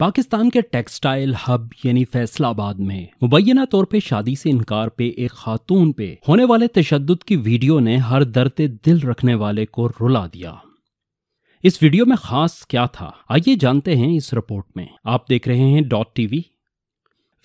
पाकिस्तान के textile hub यानी फैसलाबाद में मुबैना तौर पे शादी से इनकार पे एक खातून पे होने वाले तशद की वीडियो ने हर दर्द दिल रखने वाले को रुला दिया इस वीडियो में खास क्या था आइए जानते हैं इस रिपोर्ट में आप देख रहे हैं डॉट टीवी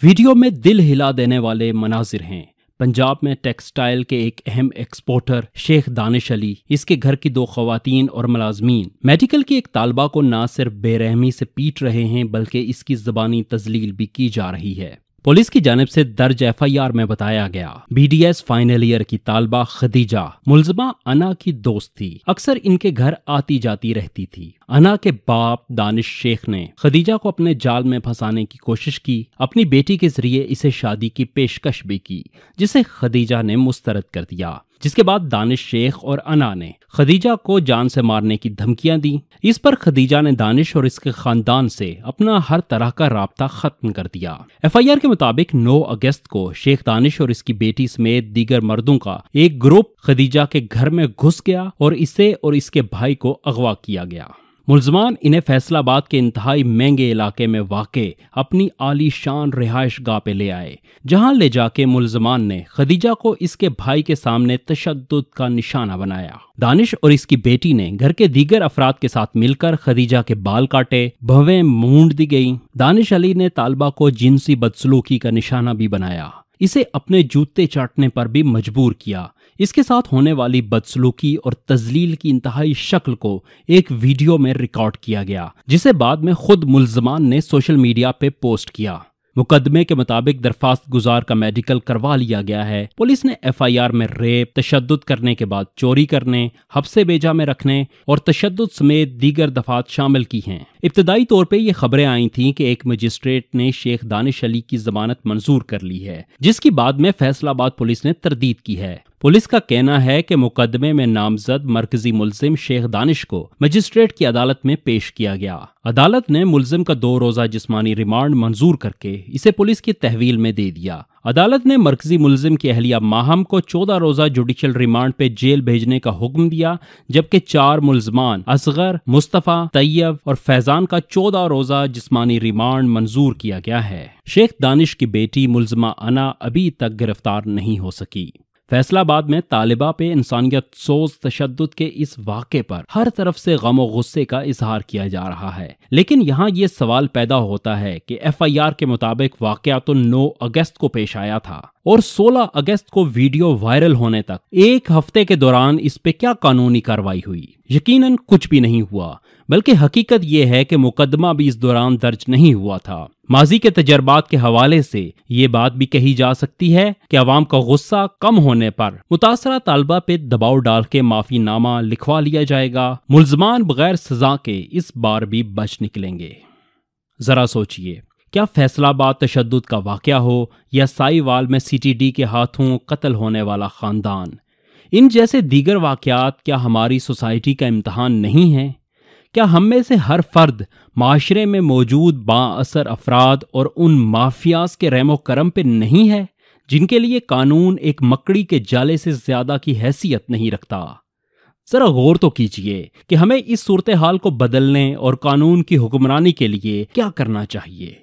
वीडियो में दिल हिला देने वाले मनाजिर हैं पंजाब में टेक्सटाइल के एक अहम एक्सपोर्टर शेख दानिश अली इसके घर की दो खातन और मलाजमीन मेडिकल की एक तालबा को ना सिर्फ बेरहमी से पीट रहे हैं बल्कि इसकी जबानी तजलील भी की जा रही है पुलिस की जानब से दर्ज एफआईआर में बताया गया बीडीएस फाइनल ईयर की तालबा खदीजा मुलजमा अना की दोस्त थी अक्सर इनके घर आती जाती रहती थी अना के बाप दानिश शेख ने खदीजा को अपने जाल में फंसाने की कोशिश की अपनी बेटी के जरिए इसे शादी की पेशकश भी की जिसे खदीजा ने मुस्तरद कर दिया जिसके बाद दानिश शेख और अना ने खदीजा को जान से मारने की धमकियां दी इस पर खदीजा ने दानिश और इसके खानदान से अपना हर तरह का रबता खत्म कर दिया एफ आई आर के मुताबिक 9 अगस्त को शेख दानिश और इसकी बेटी समेत दीगर मर्दों का एक ग्रुप खदीजा के घर में घुस गया और इसे और इसके भाई को अगवा किया गया मुलजमान इन्हें फैसलाबाद के इंतहाई महंगे इलाके में वाकई अपनी आलीशान रिहायश गाह पे ले आए जहां ले जाके मुलजमान ने खदीजा को इसके भाई के सामने तशद का निशाना बनाया दानिश और इसकी बेटी ने घर के दीगर अफराद के साथ मिलकर खदीजा के बाल काटे भवें मूंड दी गई दानिश अली ने तालबा को जिनसी बदसलूकी का निशाना भी बनाया इसे अपने जूते चाटने पर भी मजबूर किया इसके साथ होने वाली बदसलूकी और तजलील की इंतहाई शक्ल को एक वीडियो में रिकॉर्ड किया गया जिसे बाद में खुद मुलजमान ने सोशल मीडिया पे पोस्ट किया मुकदमे के मुताबिक दरखास्त गुजार का मेडिकल करवा लिया गया है पुलिस ने एफआईआर में रेप तशद करने के बाद चोरी करने हफ्से बेजा में रखने और तशद समेत दीगर दफात शामिल की हैं इब्तदाई तौर पर यह खबरें आई थीं कि एक मजिस्ट्रेट ने शेख दानिश अली की जमानत मंजूर कर ली है जिसकी बाद में फैसलाबाद पुलिस ने तरदीद की है पुलिस का कहना है कि मुकदमे में नामजद मरकजी मुलजिम शेख दानिश को मजिस्ट्रेट की अदालत में पेश किया गया अदालत ने मुलजिम का दो रोजा जिसमानी रिमांड मंजूर करके इसे पुलिस की तहवील में दे दिया अदालत ने मरकजी मुलजिम की अहलिया माहम को चौदह रोजा जुडिशल रिमांड पे जेल भेजने का हुक्म दिया जबकि चार मुलजमान असगर मुस्तफ़ा तैयब और फैजान का चौदह रोजा जिसमानी रिमांड मंजूर किया गया है शेख दानिश की बेटी मुलजमा अना अभी तक गिरफ्तार नहीं हो सकी फैसलाबाद में तालिबा पे इंसानियत सोज तशद के इस वाक़े पर हर तरफ से गम व गुस्से का इजहार किया जा रहा है लेकिन यहाँ ये सवाल पैदा होता है कि एफ आई आर के मुताबिक वाक़ तो 9 अगस्त को पेश आया था और 16 अगस्त को वीडियो वायरल होने तक एक हफ्ते के दौरान इस पे क्या कानूनी कार्रवाई हुई यकीनन कुछ भी नहीं हुआ बल्कि हकीकत यह है कि मुकदमा भी इस दौरान दर्ज नहीं हुआ था माजी के तजर्बात के हवाले से ये बात भी कही जा सकती है कि अवाम का गुस्सा कम होने पर मुतासरा तलबा पे दबाव डाल के माफीनामा लिखवा लिया जाएगा मुलजमान बगैर सजा के इस बार भी बच निकलेंगे जरा सोचिए क्या फैसलाबाद तशद का वाक़ हो या साईवाल में सी टी डी के हाथों कत्ल होने वाला खानदान इन जैसे दीगर वाक़ात क्या हमारी सोसाइटी का इम्तहान नहीं है क्या हम में से हर फर्द माशरे में मौजूद बासर अफराद और उन माफियाज के रहमो करम पर नहीं है जिनके लिए कानून एक मकड़ी के जाले से ज्यादा की हैसियत नहीं रखता जरा गौर तो कीजिए कि हमें इस सूरत हाल को बदलने और कानून की हुक्मरानी के लिए क्या करना चाहिए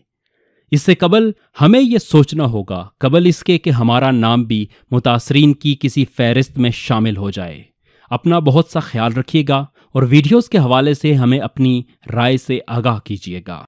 इससे कबल हमें ये सोचना होगा कबल इसके कि हमारा नाम भी मुतासरीन की किसी फहरिस्त में शामिल हो जाए अपना बहुत सा ख्याल रखिएगा और वीडियोस के हवाले से हमें अपनी राय से आगाह कीजिएगा